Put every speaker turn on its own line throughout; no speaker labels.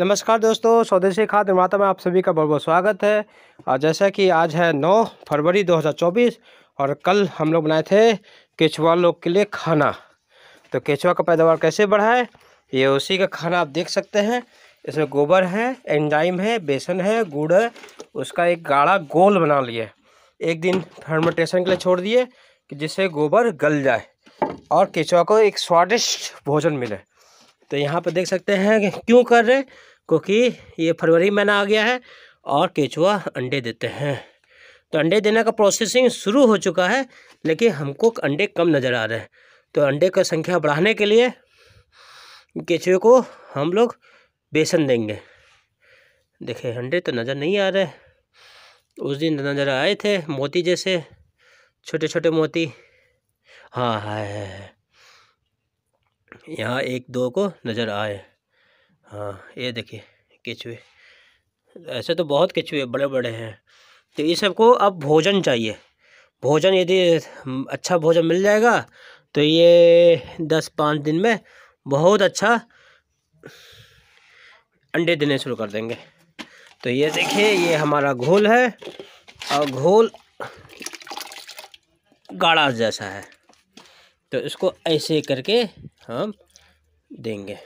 नमस्कार दोस्तों स्वदेशी खाद्य निर्माता में आप सभी का बहुत बहुत स्वागत है और जैसा कि आज है 9 फरवरी 2024 और कल हम लोग बनाए थे केचुआ लोग के लिए खाना तो केचुआ का पैदावार कैसे बढ़ाए ये उसी का खाना आप देख सकते हैं इसमें गोबर है एंजाइम है बेसन है गुड़ है उसका एक गाढ़ा गोल बना लिए एक दिन फर्मेंटेशन के लिए छोड़ दिए कि जिससे गोबर गल जाए और केचुआ को एक स्वादिष्ट भोजन मिले तो यहाँ पर देख सकते हैं कि क्यों कर रहे क्योंकि ये फरवरी महीना आ गया है और केचुआ अंडे देते हैं तो अंडे देने का प्रोसेसिंग शुरू हो चुका है लेकिन हमको अंडे कम नज़र आ रहे हैं तो अंडे का संख्या बढ़ाने के लिए केचुए को हम लोग बेसन देंगे देखिए अंडे तो नज़र नहीं आ रहे उस दिन नज़र आए थे मोती जैसे छोटे छोटे मोती हाँ है, हाँ, है। हाँ, हाँ। यहाँ एक दो को नज़र आए हाँ ये देखिए केचुए ऐसे तो बहुत केचुए बड़े बड़े हैं तो ये सबको अब भोजन चाहिए भोजन यदि हम्म, अच्छा भोजन मिल जाएगा तो ये दस पाँच दिन में बहुत अच्छा अंडे देने शुरू कर देंगे तो ये देखिए ये हमारा घोल है और घोल गाढ़ा जैसा है तो इसको ऐसे करके हम देंगे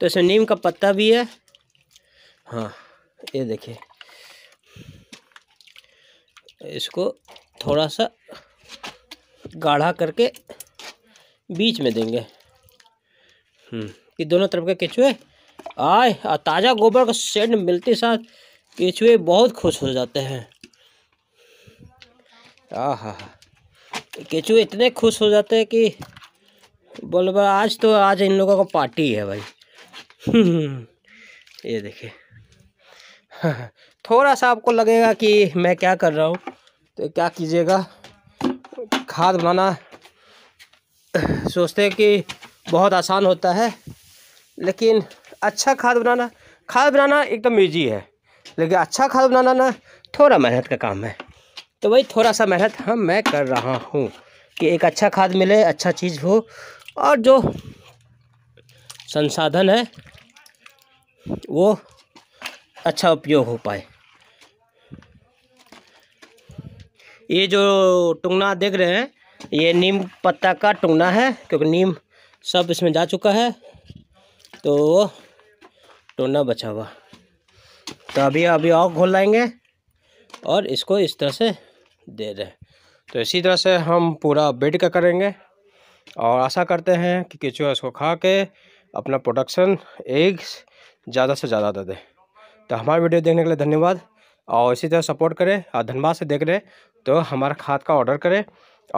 तो इसमें नीम का पत्ता भी है हाँ ये देखिए इसको थोड़ा सा गाढ़ा करके बीच में देंगे हम्म, कि दोनों तरफ के केचुए आए ताज़ा गोबर का सेंड मिलते साथ केचुए बहुत खुश हो जाते हैं आ हा केचुए इतने खुश हो जाते हैं कि बोल आज तो आज इन लोगों का पार्टी है भाई ये देखिए हाँ, थोड़ा सा आपको लगेगा कि मैं क्या कर रहा हूँ तो क्या कीजिएगा खाद बनाना सोचते हैं कि बहुत आसान होता है लेकिन अच्छा खाद बनाना खाद बनाना एकदम ईजी है लेकिन अच्छा खाद बनाना ना थोड़ा मेहनत का काम है तो वही थोड़ा सा मेहनत हम मैं कर रहा हूँ कि एक अच्छा खाद मिले अच्छा चीज़ हो और जो संसाधन है वो अच्छा उपयोग हो पाए ये जो टुंगना देख रहे हैं ये नीम पत्ता का टुंगना है क्योंकि नीम सब इसमें जा चुका है तो वो बचा हुआ तो अभी अभी और घोल लाएंगे और इसको इस तरह से दे हैं तो इसी तरह से हम पूरा बेड का करेंगे और आशा करते हैं कि किचुआ इसको खा के अपना प्रोडक्शन एग्स ज़्यादा से ज़्यादा दे दें तो हमारा वीडियो देखने के लिए धन्यवाद और इसी तरह सपोर्ट करें और धनबाद से देख रहे तो हमारा खाद का ऑर्डर करें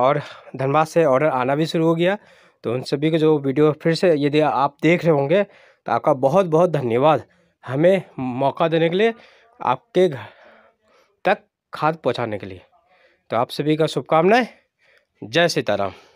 और धनबाद से ऑर्डर आना भी शुरू हो गया तो उन सभी को जो वीडियो फिर से यदि आप देख रहे होंगे तो आपका बहुत बहुत धन्यवाद हमें मौका देने के लिए आपके घर तक खाद पहुंचाने के लिए तो आप सभी का शुभकामनाएं जय सीताराम